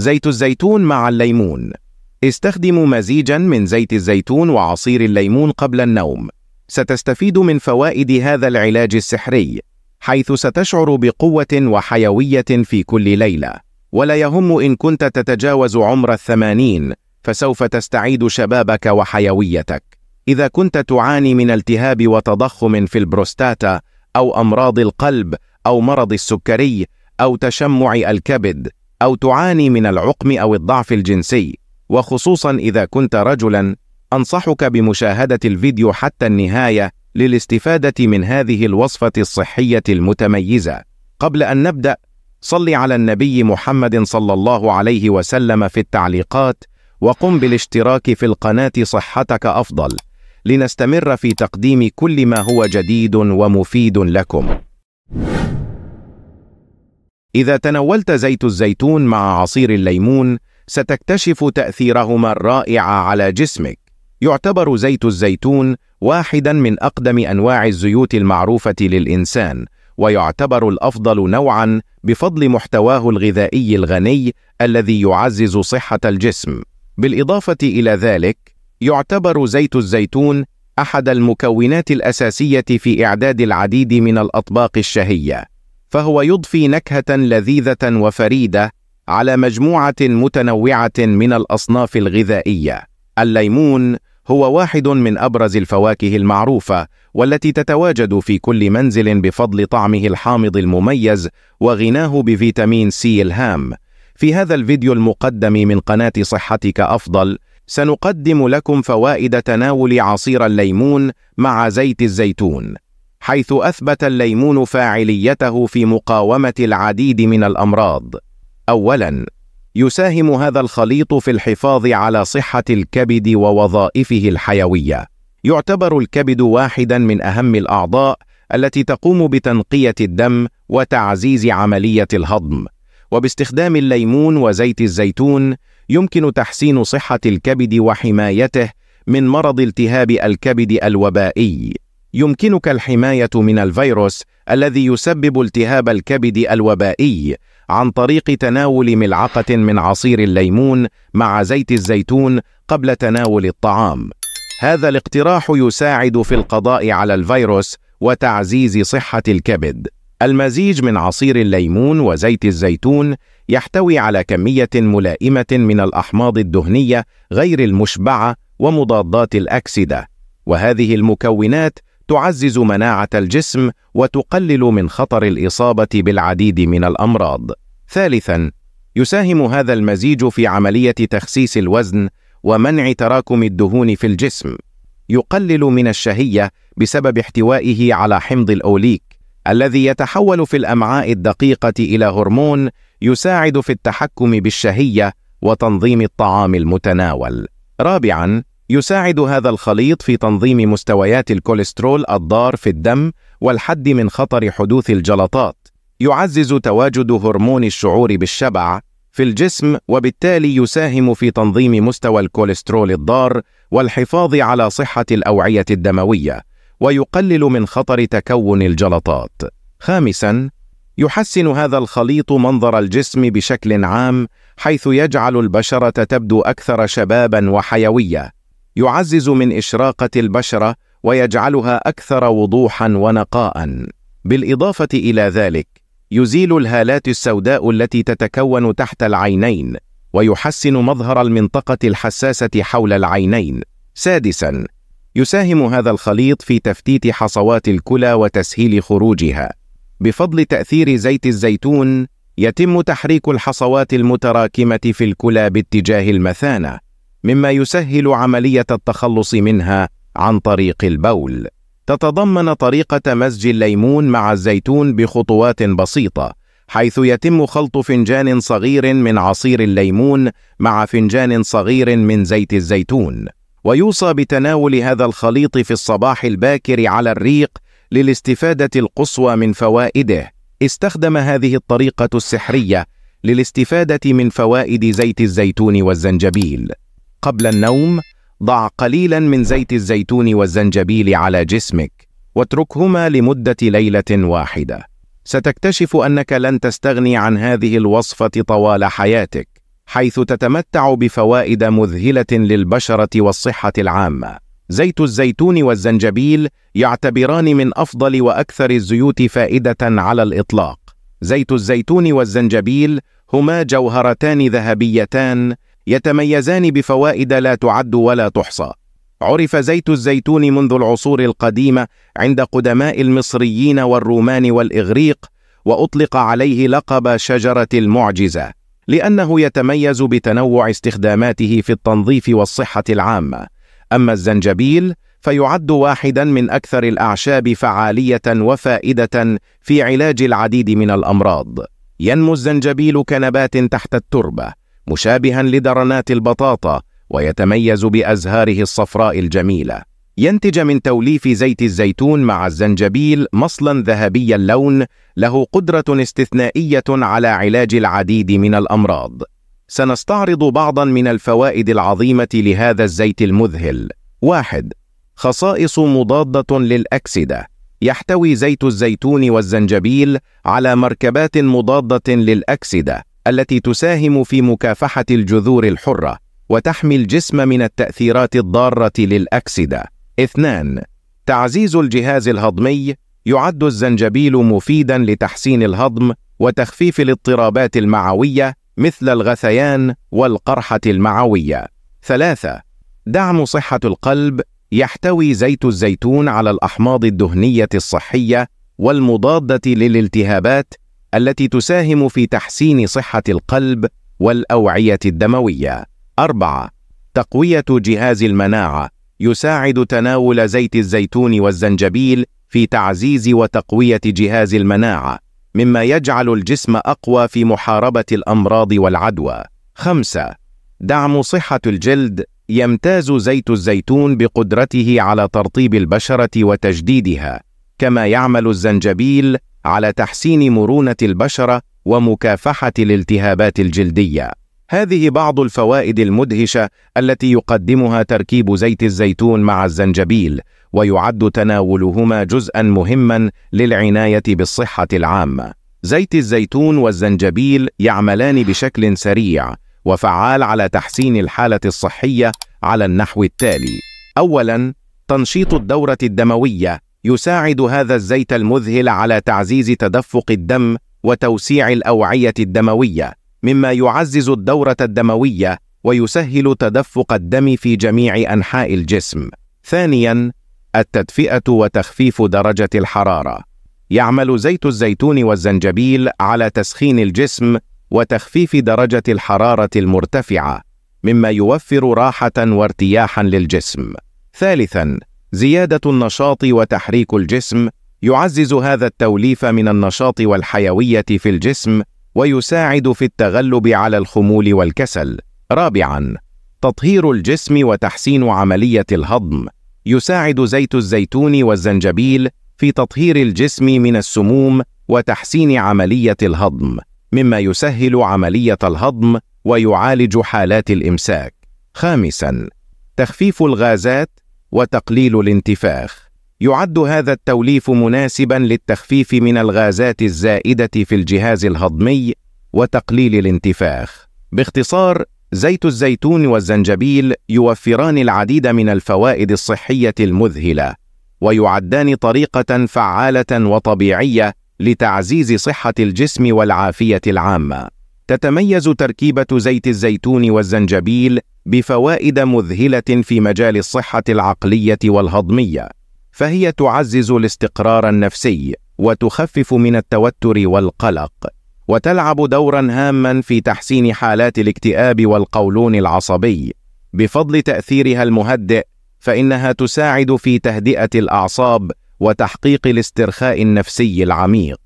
زيت الزيتون مع الليمون استخدم مزيجا من زيت الزيتون وعصير الليمون قبل النوم ستستفيد من فوائد هذا العلاج السحري حيث ستشعر بقوة وحيوية في كل ليلة ولا يهم إن كنت تتجاوز عمر الثمانين فسوف تستعيد شبابك وحيويتك إذا كنت تعاني من التهاب وتضخم في البروستاتا أو أمراض القلب أو مرض السكري أو تشمع الكبد أو تعاني من العقم أو الضعف الجنسي وخصوصا إذا كنت رجلا أنصحك بمشاهدة الفيديو حتى النهاية للاستفادة من هذه الوصفة الصحية المتميزة قبل أن نبدأ صل على النبي محمد صلى الله عليه وسلم في التعليقات وقم بالاشتراك في القناة صحتك أفضل لنستمر في تقديم كل ما هو جديد ومفيد لكم إذا تناولت زيت الزيتون مع عصير الليمون ستكتشف تأثيرهما الرائع على جسمك يعتبر زيت الزيتون واحدا من أقدم أنواع الزيوت المعروفة للإنسان ويعتبر الأفضل نوعا بفضل محتواه الغذائي الغني الذي يعزز صحة الجسم بالإضافة إلى ذلك يعتبر زيت الزيتون أحد المكونات الأساسية في إعداد العديد من الأطباق الشهية فهو يضفي نكهة لذيذة وفريدة على مجموعة متنوعة من الأصناف الغذائية. الليمون هو واحد من أبرز الفواكه المعروفة والتي تتواجد في كل منزل بفضل طعمه الحامض المميز وغناه بفيتامين سي الهام. في هذا الفيديو المقدم من قناة صحتك أفضل، سنقدم لكم فوائد تناول عصير الليمون مع زيت الزيتون. حيث أثبت الليمون فاعليته في مقاومة العديد من الأمراض. أولاً، يساهم هذا الخليط في الحفاظ على صحة الكبد ووظائفه الحيوية. يعتبر الكبد واحداً من أهم الأعضاء التي تقوم بتنقية الدم وتعزيز عملية الهضم. وباستخدام الليمون وزيت الزيتون يمكن تحسين صحة الكبد وحمايته من مرض التهاب الكبد الوبائي يمكنك الحماية من الفيروس الذي يسبب التهاب الكبد الوبائي عن طريق تناول ملعقة من عصير الليمون مع زيت الزيتون قبل تناول الطعام. هذا الاقتراح يساعد في القضاء على الفيروس وتعزيز صحة الكبد. المزيج من عصير الليمون وزيت الزيتون يحتوي على كمية ملائمة من الأحماض الدهنية غير المشبعة ومضادات الأكسدة، وهذه المكونات تعزز مناعة الجسم وتقلل من خطر الإصابة بالعديد من الأمراض. ثالثاً، يساهم هذا المزيج في عملية تخسيس الوزن ومنع تراكم الدهون في الجسم. يقلل من الشهية بسبب احتوائه على حمض الأوليك، الذي يتحول في الأمعاء الدقيقة إلى هرمون يساعد في التحكم بالشهية وتنظيم الطعام المتناول. رابعاً، يساعد هذا الخليط في تنظيم مستويات الكوليسترول الضار في الدم والحد من خطر حدوث الجلطات يعزز تواجد هرمون الشعور بالشبع في الجسم وبالتالي يساهم في تنظيم مستوى الكوليسترول الضار والحفاظ على صحة الأوعية الدموية ويقلل من خطر تكون الجلطات خامساً يحسن هذا الخليط منظر الجسم بشكل عام حيث يجعل البشرة تبدو أكثر شباباً وحيوية يعزز من إشراقة البشرة ويجعلها أكثر وضوحا ونقاء بالإضافة إلى ذلك يزيل الهالات السوداء التي تتكون تحت العينين ويحسن مظهر المنطقة الحساسة حول العينين سادساً يساهم هذا الخليط في تفتيت حصوات الكلى وتسهيل خروجها بفضل تأثير زيت الزيتون يتم تحريك الحصوات المتراكمة في الكلى باتجاه المثانة مما يسهل عملية التخلص منها عن طريق البول تتضمن طريقة مزج الليمون مع الزيتون بخطوات بسيطة حيث يتم خلط فنجان صغير من عصير الليمون مع فنجان صغير من زيت الزيتون ويوصى بتناول هذا الخليط في الصباح الباكر على الريق للاستفادة القصوى من فوائده استخدم هذه الطريقة السحرية للاستفادة من فوائد زيت الزيتون والزنجبيل قبل النوم ضع قليلا من زيت الزيتون والزنجبيل على جسمك واتركهما لمدة ليلة واحدة ستكتشف أنك لن تستغني عن هذه الوصفة طوال حياتك حيث تتمتع بفوائد مذهلة للبشرة والصحة العامة زيت الزيتون والزنجبيل يعتبران من أفضل وأكثر الزيوت فائدة على الإطلاق زيت الزيتون والزنجبيل هما جوهرتان ذهبيتان يتميزان بفوائد لا تعد ولا تحصى عرف زيت الزيتون منذ العصور القديمة عند قدماء المصريين والرومان والإغريق وأطلق عليه لقب شجرة المعجزة لأنه يتميز بتنوع استخداماته في التنظيف والصحة العامة أما الزنجبيل فيعد واحدا من أكثر الأعشاب فعالية وفائدة في علاج العديد من الأمراض ينمو الزنجبيل كنبات تحت التربة مشابها لدرنات البطاطا ويتميز بأزهاره الصفراء الجميلة ينتج من توليف زيت الزيتون مع الزنجبيل مصلا ذهبي اللون له قدرة استثنائية على علاج العديد من الأمراض سنستعرض بعضا من الفوائد العظيمة لهذا الزيت المذهل واحد خصائص مضادة للأكسدة يحتوي زيت الزيتون والزنجبيل على مركبات مضادة للأكسدة التي تساهم في مكافحة الجذور الحرة وتحمي الجسم من التأثيرات الضارة للأكسدة. 2. تعزيز الجهاز الهضمي يعد الزنجبيل مفيدا لتحسين الهضم وتخفيف الاضطرابات المعوية مثل الغثيان والقرحة المعوية. 3. دعم صحة القلب يحتوي زيت الزيتون على الأحماض الدهنية الصحية والمضادة للالتهابات التي تساهم في تحسين صحة القلب والأوعية الدموية. 4. تقوية جهاز المناعة يساعد تناول زيت الزيتون والزنجبيل في تعزيز وتقوية جهاز المناعة، مما يجعل الجسم أقوى في محاربة الأمراض والعدوى. 5. دعم صحة الجلد يمتاز زيت الزيتون بقدرته على ترطيب البشرة وتجديدها، كما يعمل الزنجبيل على تحسين مرونة البشرة ومكافحة الالتهابات الجلدية. هذه بعض الفوائد المدهشة التي يقدمها تركيب زيت الزيتون مع الزنجبيل، ويعد تناولهما جزءًا مهمًا للعناية بالصحة العامة. زيت الزيتون والزنجبيل يعملان بشكل سريع وفعال على تحسين الحالة الصحية على النحو التالي: أولًا تنشيط الدورة الدموية يساعد هذا الزيت المذهل على تعزيز تدفق الدم وتوسيع الأوعية الدموية مما يعزز الدورة الدموية ويسهل تدفق الدم في جميع أنحاء الجسم ثانياً التدفئة وتخفيف درجة الحرارة يعمل زيت الزيتون والزنجبيل على تسخين الجسم وتخفيف درجة الحرارة المرتفعة مما يوفر راحة وارتياحا للجسم ثالثاً زيادة النشاط وتحريك الجسم يعزز هذا التوليف من النشاط والحيوية في الجسم ويساعد في التغلب على الخمول والكسل. رابعاً، تطهير الجسم وتحسين عملية الهضم. يساعد زيت الزيتون والزنجبيل في تطهير الجسم من السموم وتحسين عملية الهضم، مما يسهل عملية الهضم ويعالج حالات الإمساك. خامساً، تخفيف الغازات وتقليل الانتفاخ يعد هذا التوليف مناسبا للتخفيف من الغازات الزائدة في الجهاز الهضمي وتقليل الانتفاخ باختصار زيت الزيتون والزنجبيل يوفران العديد من الفوائد الصحية المذهلة ويعدان طريقة فعالة وطبيعية لتعزيز صحة الجسم والعافية العامة تتميز تركيبة زيت الزيتون والزنجبيل بفوائد مذهلة في مجال الصحة العقلية والهضمية، فهي تعزز الاستقرار النفسي وتخفف من التوتر والقلق، وتلعب دورًا هامًا في تحسين حالات الاكتئاب والقولون العصبي، بفضل تأثيرها المهدئ، فإنها تساعد في تهدئة الأعصاب وتحقيق الاسترخاء النفسي العميق.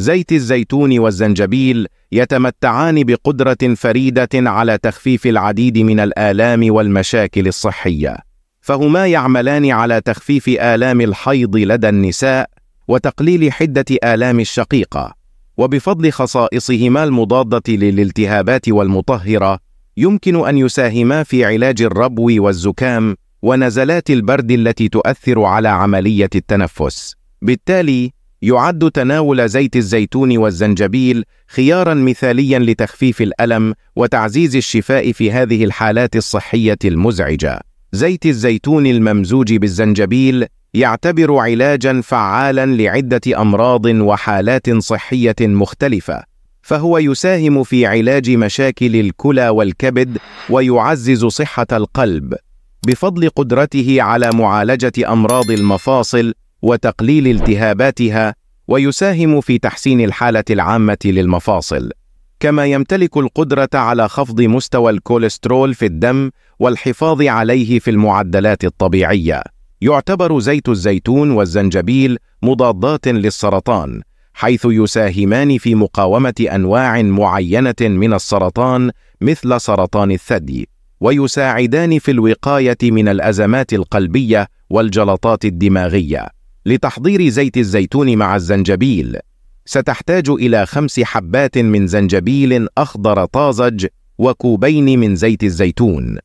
زيت الزيتون والزنجبيل يتمتعان بقدرة فريدة على تخفيف العديد من الآلام والمشاكل الصحية فهما يعملان على تخفيف آلام الحيض لدى النساء وتقليل حدة آلام الشقيقة وبفضل خصائصهما المضادة للالتهابات والمطهرة يمكن أن يساهما في علاج الربو والزكام ونزلات البرد التي تؤثر على عملية التنفس بالتالي يعد تناول زيت الزيتون والزنجبيل خيارا مثاليا لتخفيف الألم وتعزيز الشفاء في هذه الحالات الصحية المزعجة. زيت الزيتون الممزوج بالزنجبيل يعتبر علاجا فعالا لعدة أمراض وحالات صحية مختلفة، فهو يساهم في علاج مشاكل الكلى والكبد ويعزز صحة القلب، بفضل قدرته على معالجة أمراض المفاصل وتقليل التهاباتها ويساهم في تحسين الحالة العامة للمفاصل كما يمتلك القدرة على خفض مستوى الكوليسترول في الدم والحفاظ عليه في المعدلات الطبيعية يعتبر زيت الزيتون والزنجبيل مضادات للسرطان حيث يساهمان في مقاومة أنواع معينة من السرطان مثل سرطان الثدي ويساعدان في الوقاية من الأزمات القلبية والجلطات الدماغية لتحضير زيت الزيتون مع الزنجبيل ستحتاج إلى خمس حبات من زنجبيل أخضر طازج وكوبين من زيت الزيتون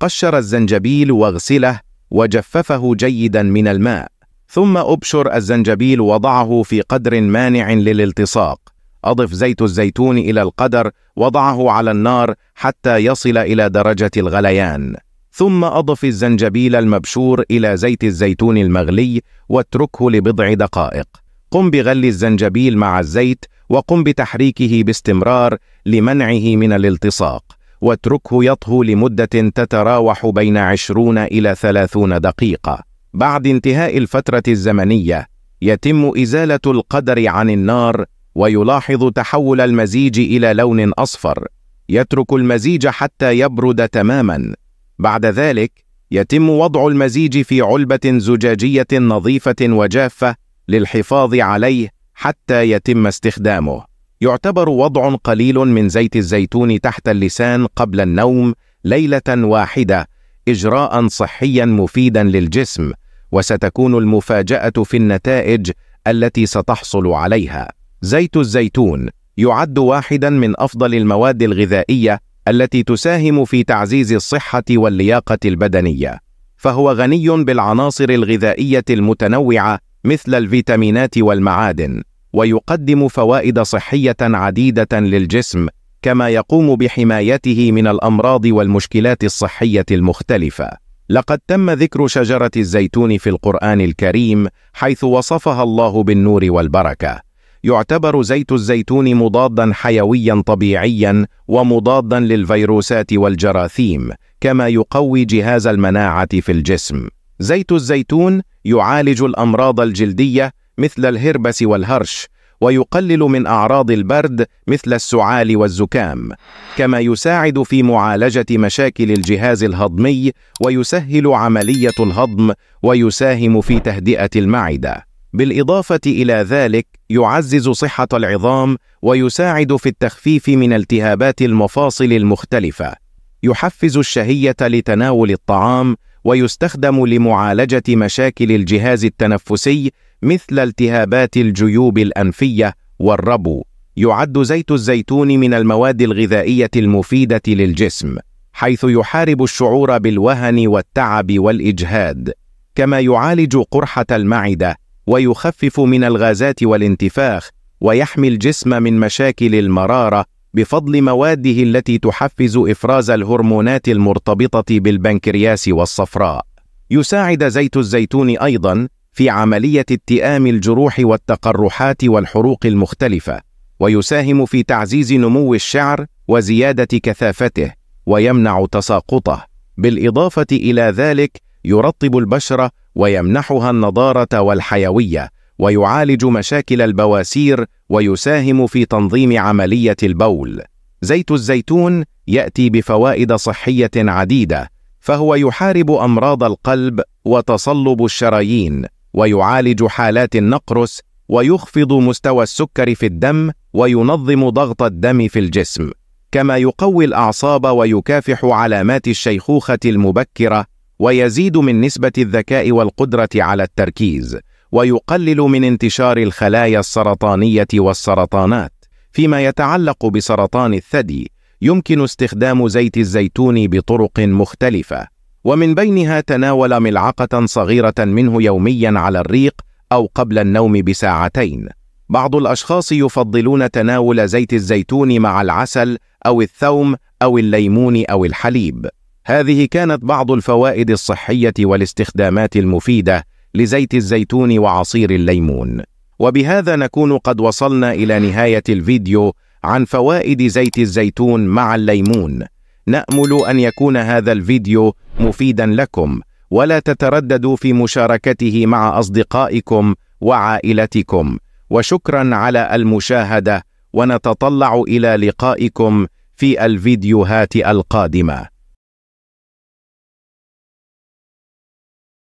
قشر الزنجبيل واغسله وجففه جيدا من الماء ثم أبشر الزنجبيل وضعه في قدر مانع للالتصاق أضف زيت الزيتون إلى القدر وضعه على النار حتى يصل إلى درجة الغليان ثم أضف الزنجبيل المبشور إلى زيت الزيتون المغلي واتركه لبضع دقائق قم بغلي الزنجبيل مع الزيت وقم بتحريكه باستمرار لمنعه من الالتصاق واتركه يطهو لمدة تتراوح بين 20 إلى 30 دقيقة بعد انتهاء الفترة الزمنية يتم إزالة القدر عن النار ويلاحظ تحول المزيج إلى لون أصفر يترك المزيج حتى يبرد تماماً بعد ذلك يتم وضع المزيج في علبة زجاجية نظيفة وجافة للحفاظ عليه حتى يتم استخدامه يعتبر وضع قليل من زيت الزيتون تحت اللسان قبل النوم ليلة واحدة إجراء صحيا مفيدا للجسم وستكون المفاجأة في النتائج التي ستحصل عليها زيت الزيتون يعد واحدا من أفضل المواد الغذائية التي تساهم في تعزيز الصحة واللياقة البدنية فهو غني بالعناصر الغذائية المتنوعة مثل الفيتامينات والمعادن ويقدم فوائد صحية عديدة للجسم كما يقوم بحمايته من الأمراض والمشكلات الصحية المختلفة لقد تم ذكر شجرة الزيتون في القرآن الكريم حيث وصفها الله بالنور والبركة يعتبر زيت الزيتون مضادا حيويا طبيعيا ومضادا للفيروسات والجراثيم كما يقوي جهاز المناعة في الجسم زيت الزيتون يعالج الأمراض الجلدية مثل الهربس والهرش ويقلل من أعراض البرد مثل السعال والزكام كما يساعد في معالجة مشاكل الجهاز الهضمي ويسهل عملية الهضم ويساهم في تهدئة المعدة بالإضافة إلى ذلك يعزز صحة العظام ويساعد في التخفيف من التهابات المفاصل المختلفة يحفز الشهية لتناول الطعام ويستخدم لمعالجة مشاكل الجهاز التنفسي مثل التهابات الجيوب الأنفية والربو يعد زيت الزيتون من المواد الغذائية المفيدة للجسم حيث يحارب الشعور بالوهن والتعب والإجهاد كما يعالج قرحة المعدة ويخفف من الغازات والانتفاخ ويحمي الجسم من مشاكل المرارة بفضل مواده التي تحفز إفراز الهرمونات المرتبطة بالبنكرياس والصفراء يساعد زيت الزيتون أيضا في عملية اتئام الجروح والتقرحات والحروق المختلفة ويساهم في تعزيز نمو الشعر وزيادة كثافته ويمنع تساقطه بالإضافة إلى ذلك يرطب البشرة ويمنحها النضارة والحيوية ويعالج مشاكل البواسير ويساهم في تنظيم عملية البول زيت الزيتون يأتي بفوائد صحية عديدة فهو يحارب أمراض القلب وتصلب الشرايين ويعالج حالات النقرس ويخفض مستوى السكر في الدم وينظم ضغط الدم في الجسم كما يقوي الأعصاب ويكافح علامات الشيخوخة المبكرة ويزيد من نسبة الذكاء والقدرة على التركيز ويقلل من انتشار الخلايا السرطانية والسرطانات فيما يتعلق بسرطان الثدي يمكن استخدام زيت الزيتون بطرق مختلفة ومن بينها تناول ملعقة صغيرة منه يوميا على الريق أو قبل النوم بساعتين بعض الأشخاص يفضلون تناول زيت الزيتون مع العسل أو الثوم أو الليمون أو الحليب هذه كانت بعض الفوائد الصحية والاستخدامات المفيدة لزيت الزيتون وعصير الليمون وبهذا نكون قد وصلنا إلى نهاية الفيديو عن فوائد زيت الزيتون مع الليمون نأمل أن يكون هذا الفيديو مفيدا لكم ولا تترددوا في مشاركته مع أصدقائكم وعائلتكم وشكرا على المشاهدة ونتطلع إلى لقائكم في الفيديوهات القادمة